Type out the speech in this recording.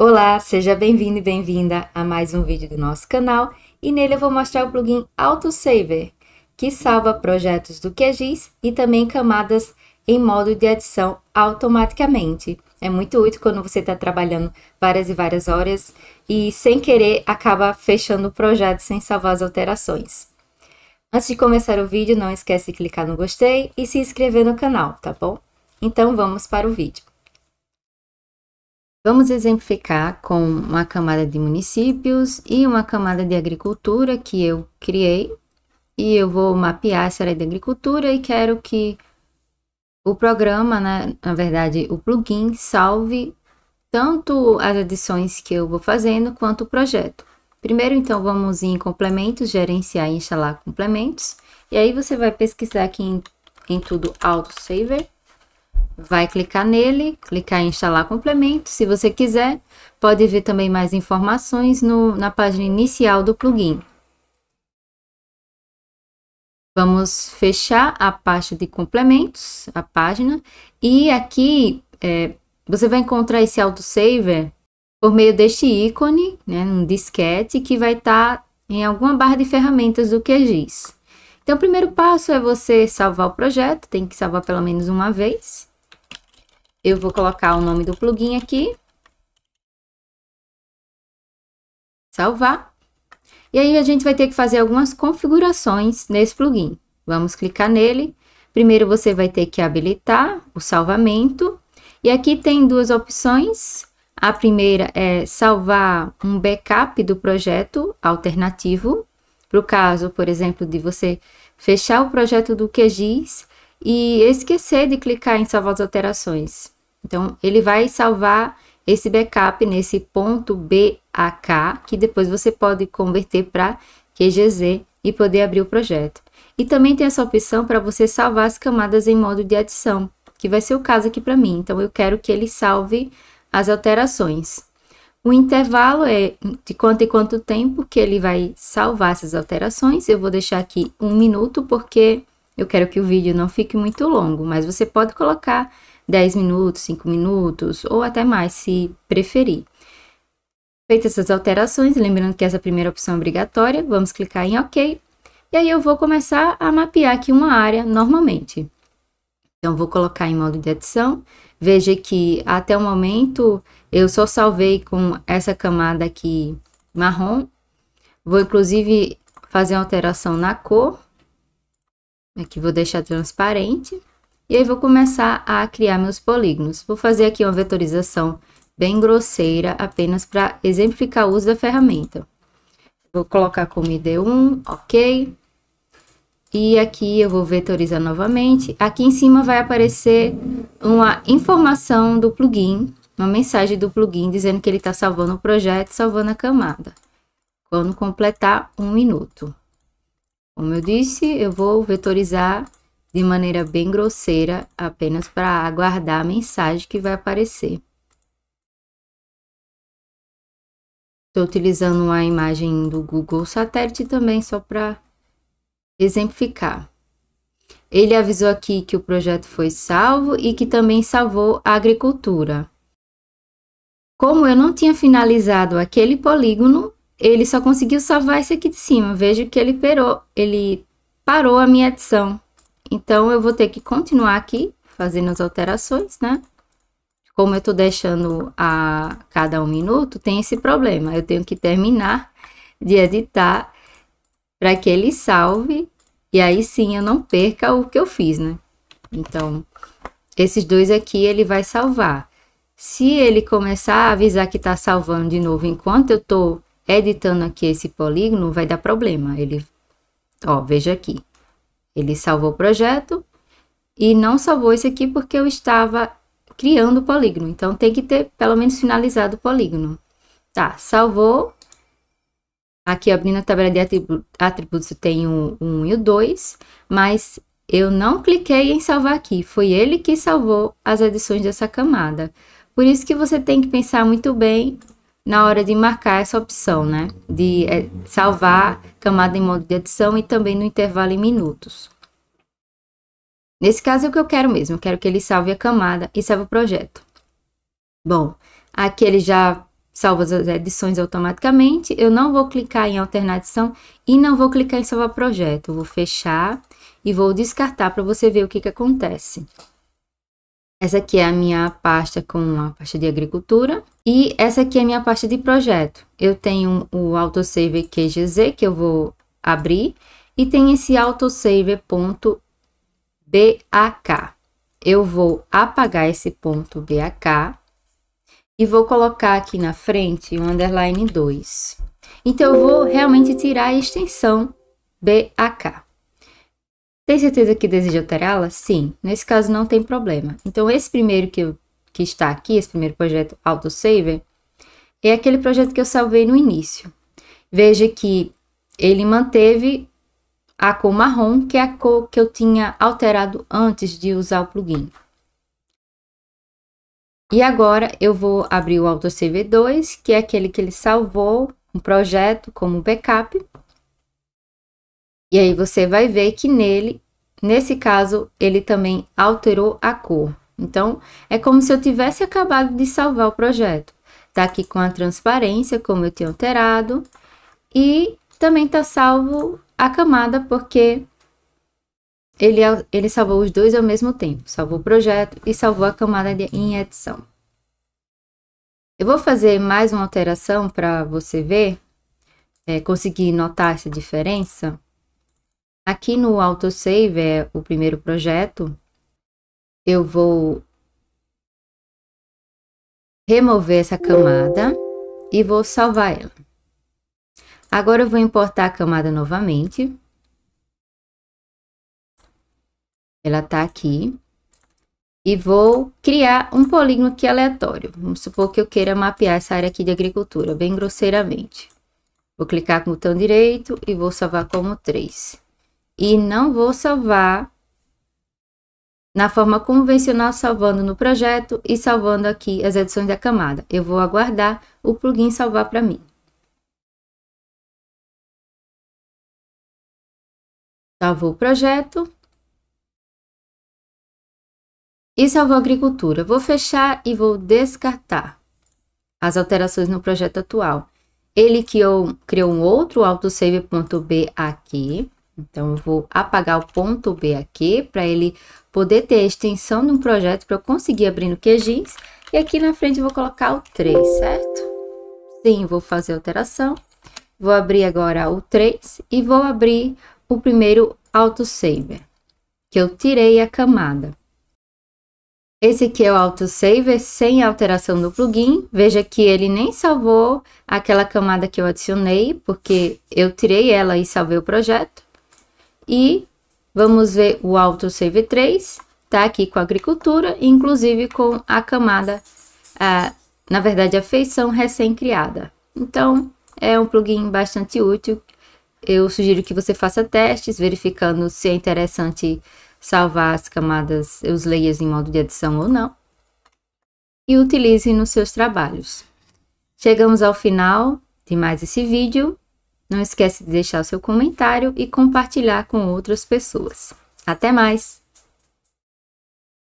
Olá, seja bem-vindo e bem-vinda a mais um vídeo do nosso canal e nele eu vou mostrar o plugin AutoSaver, que salva projetos do QGIS e também camadas em modo de edição automaticamente. É muito útil quando você está trabalhando várias e várias horas e sem querer acaba fechando o projeto sem salvar as alterações. Antes de começar o vídeo, não esquece de clicar no gostei e se inscrever no canal, tá bom? Então vamos para o vídeo. Vamos exemplificar com uma camada de municípios e uma camada de agricultura que eu criei. E eu vou mapear essa área de agricultura e quero que o programa, né, na verdade, o plugin, salve tanto as adições que eu vou fazendo quanto o projeto. Primeiro, então, vamos em complementos, gerenciar e instalar complementos. E aí você vai pesquisar aqui em, em tudo autosaver vai clicar nele, clicar em instalar complemento, se você quiser. Pode ver também mais informações no, na página inicial do plugin. Vamos fechar a pasta de complementos, a página, e aqui é, você vai encontrar esse autosaver por meio deste ícone, né, um disquete, que vai estar tá em alguma barra de ferramentas do QGIS. Então, o primeiro passo é você salvar o projeto, tem que salvar pelo menos uma vez. Eu vou colocar o nome do plugin aqui. Salvar. E aí a gente vai ter que fazer algumas configurações nesse plugin. Vamos clicar nele. Primeiro você vai ter que habilitar o salvamento. E aqui tem duas opções. A primeira é salvar um backup do projeto alternativo. Para o caso, por exemplo, de você fechar o projeto do QGIS e esquecer de clicar em salvar as alterações. Então, ele vai salvar esse backup nesse ponto .bak, que depois você pode converter para QGZ e poder abrir o projeto. E também tem essa opção para você salvar as camadas em modo de adição, que vai ser o caso aqui para mim. Então, eu quero que ele salve as alterações. O intervalo é de quanto e quanto tempo que ele vai salvar essas alterações. Eu vou deixar aqui um minuto, porque eu quero que o vídeo não fique muito longo, mas você pode colocar 10 minutos, 5 minutos ou até mais, se preferir. Feitas essas alterações, lembrando que essa primeira opção é obrigatória, vamos clicar em OK. E aí eu vou começar a mapear aqui uma área normalmente. Então, vou colocar em modo de edição. Veja que até o momento eu só salvei com essa camada aqui marrom. Vou, inclusive, fazer uma alteração na cor. Aqui vou deixar transparente. E aí vou começar a criar meus polígonos. Vou fazer aqui uma vetorização bem grosseira, apenas para exemplificar o uso da ferramenta. Vou colocar como ID1, ok. E aqui eu vou vetorizar novamente. Aqui em cima vai aparecer uma informação do plugin, uma mensagem do plugin dizendo que ele está salvando o projeto, salvando a camada. Quando completar um minuto. Como eu disse, eu vou vetorizar de maneira bem grosseira, apenas para aguardar a mensagem que vai aparecer. Estou utilizando uma imagem do Google Satélite também só para exemplificar. Ele avisou aqui que o projeto foi salvo e que também salvou a agricultura. Como eu não tinha finalizado aquele polígono, ele só conseguiu salvar esse aqui de cima. Vejo que ele, perou, ele parou a minha edição. Então, eu vou ter que continuar aqui fazendo as alterações, né? Como eu tô deixando a cada um minuto, tem esse problema. Eu tenho que terminar de editar para que ele salve e aí sim eu não perca o que eu fiz, né? Então, esses dois aqui ele vai salvar. Se ele começar a avisar que está salvando de novo enquanto eu estou editando aqui esse polígono, vai dar problema. Ele, ó, veja aqui. Ele salvou o projeto e não salvou esse aqui porque eu estava criando o polígono. Então, tem que ter pelo menos finalizado o polígono. Tá, salvou. Aqui, abrindo a tabela de atributos, tem o 1 e o 2, mas eu não cliquei em salvar aqui. Foi ele que salvou as edições dessa camada. Por isso que você tem que pensar muito bem na hora de marcar essa opção, né? De é, salvar camada em modo de adição e também no intervalo em minutos. Nesse caso é o que eu quero mesmo, eu quero que ele salve a camada e salve o projeto. Bom, aqui ele já salva as edições automaticamente, eu não vou clicar em alternar edição e não vou clicar em salvar projeto, eu vou fechar e vou descartar para você ver o que, que acontece. Essa aqui é a minha pasta com a pasta de agricultura. E essa aqui é a minha pasta de projeto. Eu tenho o autosave QGZ que eu vou abrir. E tem esse autosave.bak. Eu vou apagar esse ponto .bak. E vou colocar aqui na frente o um underline 2. Então, eu vou realmente tirar a extensão BAK. Tem certeza que deseja alterá-la? Sim, nesse caso não tem problema. Então, esse primeiro que, eu, que está aqui, esse primeiro projeto autosaver, é aquele projeto que eu salvei no início. Veja que ele manteve a cor marrom, que é a cor que eu tinha alterado antes de usar o plugin. E agora eu vou abrir o Autosaver 2 que é aquele que ele salvou um projeto como backup. E aí você vai ver que nele, nesse caso, ele também alterou a cor. Então, é como se eu tivesse acabado de salvar o projeto. Tá aqui com a transparência, como eu tinha alterado. E também tá salvo a camada, porque ele, é ele salvou os dois ao mesmo tempo. Salvou o projeto e salvou a camada de, em edição. Eu vou fazer mais uma alteração para você ver, é, conseguir notar essa diferença. Aqui no autosave, é o primeiro projeto, eu vou remover essa camada e vou salvar ela. Agora eu vou importar a camada novamente. Ela está aqui. E vou criar um polígono aqui aleatório. Vamos supor que eu queira mapear essa área aqui de agricultura, bem grosseiramente. Vou clicar com o botão direito e vou salvar como 3 e não vou salvar na forma convencional, salvando no projeto e salvando aqui as edições da camada. Eu vou aguardar o plugin salvar para mim. Salvou o projeto. E salvou a agricultura. Vou fechar e vou descartar as alterações no projeto atual. Ele criou, criou um outro autosave.b aqui então, eu vou apagar o ponto B aqui para ele poder ter a extensão de um projeto para eu conseguir abrir no QGIS. E aqui na frente eu vou colocar o 3, certo? Sim, vou fazer alteração. Vou abrir agora o 3 e vou abrir o primeiro autosaver, que eu tirei a camada. Esse aqui é o autosaver sem alteração do plugin. Veja que ele nem salvou aquela camada que eu adicionei, porque eu tirei ela e salvei o projeto. E vamos ver o Auto Save 3 tá aqui com a agricultura, inclusive com a camada, na verdade, a feição recém-criada. Então, é um plugin bastante útil. Eu sugiro que você faça testes, verificando se é interessante salvar as camadas, os layers em modo de adição ou não. E utilize nos seus trabalhos. Chegamos ao final de mais esse vídeo. Não esquece de deixar o seu comentário e compartilhar com outras pessoas. Até mais!